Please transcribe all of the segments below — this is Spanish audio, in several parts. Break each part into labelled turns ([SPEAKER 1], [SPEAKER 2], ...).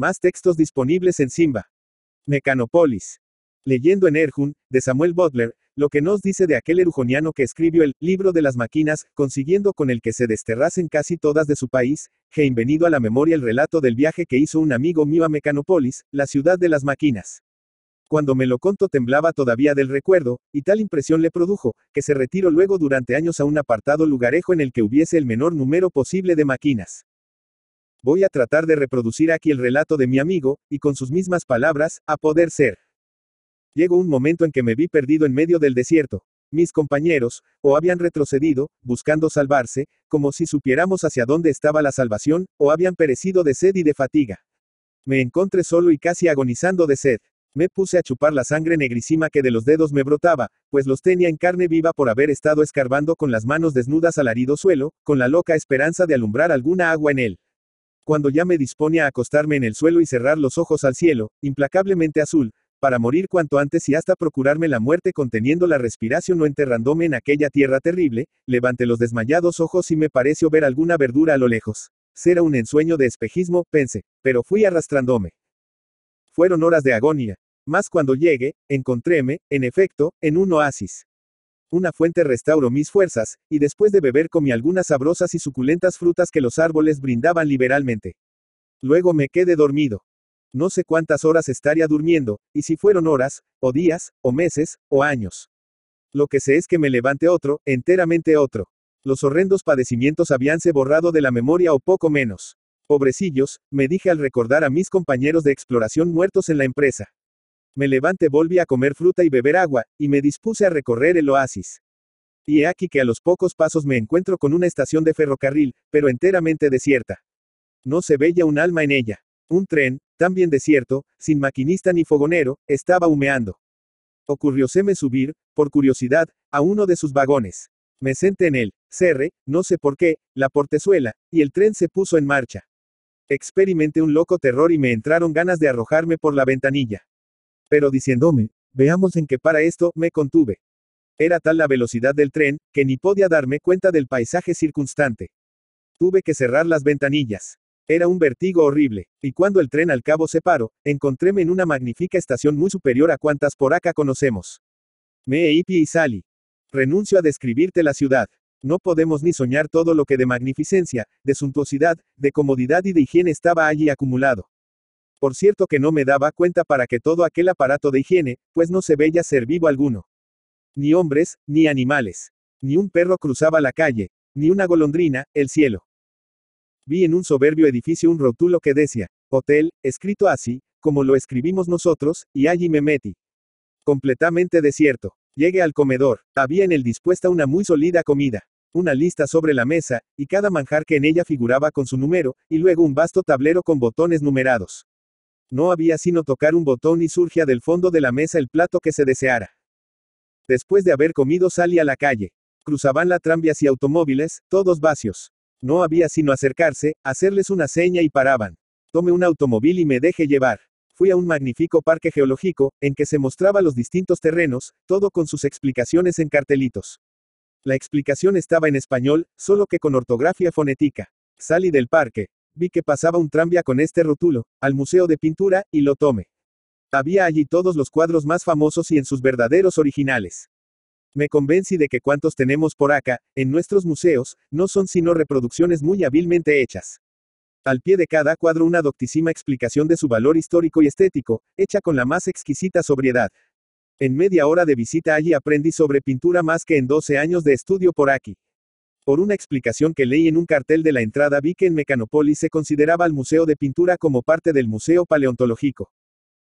[SPEAKER 1] Más textos disponibles en Simba. Mecanopolis. Leyendo en Erjun, de Samuel Butler, lo que nos dice de aquel erujoniano que escribió el libro de las máquinas, consiguiendo con el que se desterrasen casi todas de su país, he invenido a la memoria el relato del viaje que hizo un amigo mío a Mecanopolis, la ciudad de las máquinas. Cuando me lo contó temblaba todavía del recuerdo, y tal impresión le produjo, que se retiró luego durante años a un apartado lugarejo en el que hubiese el menor número posible de máquinas. Voy a tratar de reproducir aquí el relato de mi amigo, y con sus mismas palabras, a poder ser. Llegó un momento en que me vi perdido en medio del desierto. Mis compañeros, o habían retrocedido, buscando salvarse, como si supiéramos hacia dónde estaba la salvación, o habían perecido de sed y de fatiga. Me encontré solo y casi agonizando de sed. Me puse a chupar la sangre negrísima que de los dedos me brotaba, pues los tenía en carne viva por haber estado escarbando con las manos desnudas al arido suelo, con la loca esperanza de alumbrar alguna agua en él cuando ya me dispone a acostarme en el suelo y cerrar los ojos al cielo, implacablemente azul, para morir cuanto antes y hasta procurarme la muerte conteniendo la respiración o enterrándome en aquella tierra terrible, levante los desmayados ojos y me pareció ver alguna verdura a lo lejos. Será un ensueño de espejismo, pensé, pero fui arrastrándome. Fueron horas de agonía. Más cuando llegué, encontréme, en efecto, en un oasis. Una fuente restauró mis fuerzas, y después de beber comí algunas sabrosas y suculentas frutas que los árboles brindaban liberalmente. Luego me quedé dormido. No sé cuántas horas estaría durmiendo, y si fueron horas, o días, o meses, o años. Lo que sé es que me levante otro, enteramente otro. Los horrendos padecimientos habíanse borrado de la memoria o poco menos. Pobrecillos, me dije al recordar a mis compañeros de exploración muertos en la empresa. Me levanté, volví a comer fruta y beber agua, y me dispuse a recorrer el oasis. Y he aquí que a los pocos pasos me encuentro con una estación de ferrocarril, pero enteramente desierta. No se veía un alma en ella. Un tren, también desierto, sin maquinista ni fogonero, estaba humeando. Ocurrióseme subir, por curiosidad, a uno de sus vagones. Me senté en él, cerré, no sé por qué, la portezuela, y el tren se puso en marcha. Experimenté un loco terror y me entraron ganas de arrojarme por la ventanilla. Pero diciéndome, veamos en qué para esto, me contuve. Era tal la velocidad del tren, que ni podía darme cuenta del paisaje circunstante. Tuve que cerrar las ventanillas. Era un vertigo horrible, y cuando el tren al cabo se paró, encontréme en una magnífica estación muy superior a cuantas por acá conocemos. Me e pie y Sally. Renuncio a describirte la ciudad. No podemos ni soñar todo lo que de magnificencia, de suntuosidad, de comodidad y de higiene estaba allí acumulado. Por cierto que no me daba cuenta para que todo aquel aparato de higiene, pues no se veía ser vivo alguno. Ni hombres, ni animales. Ni un perro cruzaba la calle, ni una golondrina, el cielo. Vi en un soberbio edificio un rótulo que decía, Hotel, escrito así, como lo escribimos nosotros, y allí me metí. Completamente desierto. Llegué al comedor, había en él dispuesta una muy sólida comida, una lista sobre la mesa, y cada manjar que en ella figuraba con su número, y luego un vasto tablero con botones numerados. No había sino tocar un botón y surgía del fondo de la mesa el plato que se deseara. Después de haber comido salí a la calle. Cruzaban la tranvías y automóviles, todos vacios. No había sino acercarse, hacerles una seña y paraban. Tome un automóvil y me deje llevar. Fui a un magnífico parque geológico, en que se mostraba los distintos terrenos, todo con sus explicaciones en cartelitos. La explicación estaba en español, solo que con ortografía fonética. Salí del parque, Vi que pasaba un tranvía con este rótulo, al Museo de Pintura, y lo tomé. Había allí todos los cuadros más famosos y en sus verdaderos originales. Me convencí de que cuantos tenemos por acá, en nuestros museos, no son sino reproducciones muy hábilmente hechas. Al pie de cada cuadro una doctísima explicación de su valor histórico y estético, hecha con la más exquisita sobriedad. En media hora de visita allí aprendí sobre pintura más que en 12 años de estudio por aquí. Por una explicación que leí en un cartel de la entrada vi que en Mecanopolis se consideraba el Museo de Pintura como parte del Museo Paleontológico.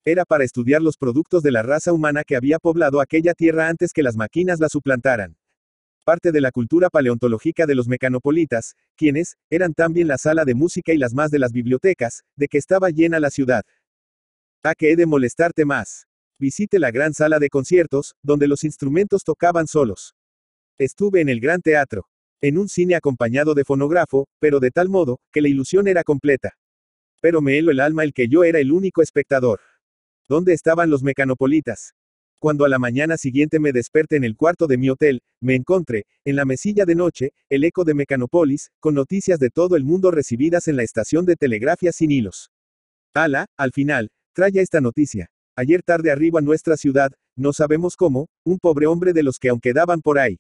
[SPEAKER 1] Era para estudiar los productos de la raza humana que había poblado aquella tierra antes que las máquinas la suplantaran. Parte de la cultura paleontológica de los mecanopolitas, quienes, eran también la sala de música y las más de las bibliotecas, de que estaba llena la ciudad. A que he de molestarte más. Visite la gran sala de conciertos, donde los instrumentos tocaban solos. Estuve en el gran teatro en un cine acompañado de fonógrafo, pero de tal modo, que la ilusión era completa. Pero me heló el alma el que yo era el único espectador. ¿Dónde estaban los mecanopolitas? Cuando a la mañana siguiente me desperté en el cuarto de mi hotel, me encontré, en la mesilla de noche, el eco de Mecanopolis, con noticias de todo el mundo recibidas en la estación de telegrafía sin hilos. Ala, al final, trae esta noticia. Ayer tarde arriba a nuestra ciudad, no sabemos cómo, un pobre hombre de los que aún quedaban por ahí.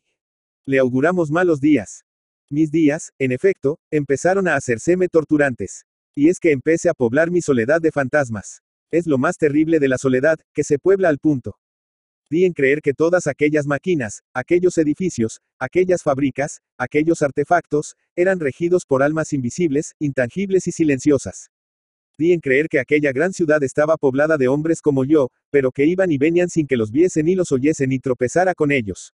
[SPEAKER 1] Le auguramos malos días. Mis días, en efecto, empezaron a me torturantes. Y es que empecé a poblar mi soledad de fantasmas. Es lo más terrible de la soledad, que se puebla al punto. Di en creer que todas aquellas máquinas, aquellos edificios, aquellas fábricas, aquellos artefactos, eran regidos por almas invisibles, intangibles y silenciosas. Di en creer que aquella gran ciudad estaba poblada de hombres como yo, pero que iban y venían sin que los viesen ni los oyesen ni tropezara con ellos.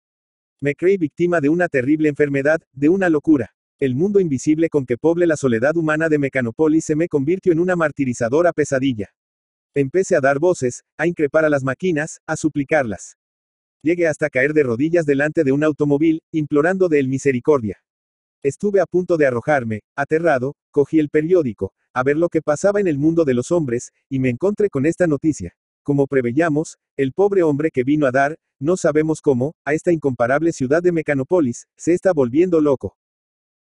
[SPEAKER 1] Me creí víctima de una terrible enfermedad, de una locura. El mundo invisible con que poble la soledad humana de Mecanopolis se me convirtió en una martirizadora pesadilla. Empecé a dar voces, a increpar a las máquinas, a suplicarlas. Llegué hasta caer de rodillas delante de un automóvil, implorando de él misericordia. Estuve a punto de arrojarme, aterrado, cogí el periódico, a ver lo que pasaba en el mundo de los hombres, y me encontré con esta noticia. Como preveíamos, el pobre hombre que vino a dar, no sabemos cómo, a esta incomparable ciudad de Mecanopolis, se está volviendo loco.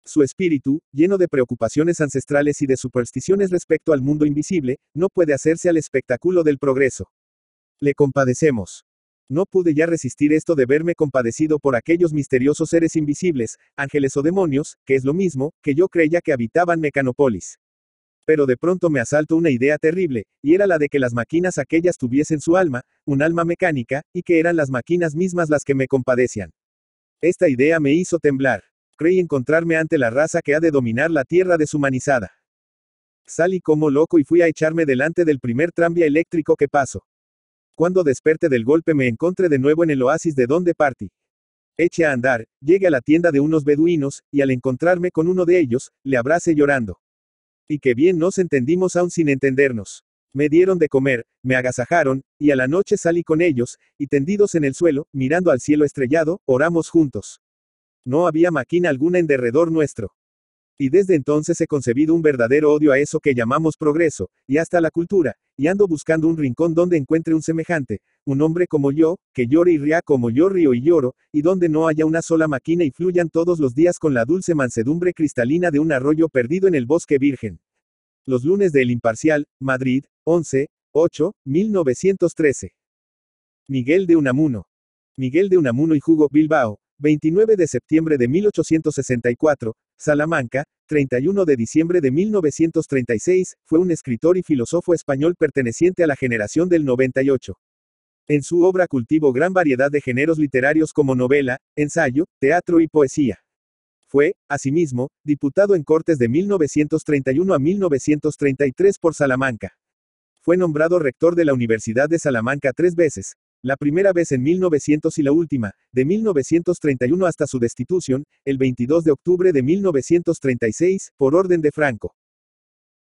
[SPEAKER 1] Su espíritu, lleno de preocupaciones ancestrales y de supersticiones respecto al mundo invisible, no puede hacerse al espectáculo del progreso. Le compadecemos. No pude ya resistir esto de verme compadecido por aquellos misteriosos seres invisibles, ángeles o demonios, que es lo mismo, que yo creía que habitaban Mecanopolis. Pero de pronto me asaltó una idea terrible, y era la de que las máquinas aquellas tuviesen su alma, un alma mecánica, y que eran las máquinas mismas las que me compadecían. Esta idea me hizo temblar. Creí encontrarme ante la raza que ha de dominar la tierra deshumanizada. Salí como loco y fui a echarme delante del primer tranvía eléctrico que pasó. Cuando desperté del golpe me encontré de nuevo en el oasis de donde partí. Eché a andar, llegué a la tienda de unos beduinos, y al encontrarme con uno de ellos, le abracé llorando. Y que bien nos entendimos aún sin entendernos. Me dieron de comer, me agasajaron, y a la noche salí con ellos, y tendidos en el suelo, mirando al cielo estrellado, oramos juntos. No había maquina alguna en derredor nuestro. Y desde entonces he concebido un verdadero odio a eso que llamamos progreso, y hasta la cultura, y ando buscando un rincón donde encuentre un semejante, un hombre como yo, que llora y ría como yo río y lloro, y donde no haya una sola máquina y fluyan todos los días con la dulce mansedumbre cristalina de un arroyo perdido en el bosque virgen. Los lunes del Imparcial, Madrid, 11, 8, 1913. Miguel de Unamuno. Miguel de Unamuno y Hugo Bilbao, 29 de septiembre de 1864, Salamanca, 31 de diciembre de 1936, fue un escritor y filósofo español perteneciente a la generación del 98. En su obra cultivó gran variedad de géneros literarios como novela, ensayo, teatro y poesía. Fue, asimismo, diputado en Cortes de 1931 a 1933 por Salamanca. Fue nombrado rector de la Universidad de Salamanca tres veces, la primera vez en 1900 y la última, de 1931 hasta su destitución, el 22 de octubre de 1936, por orden de Franco.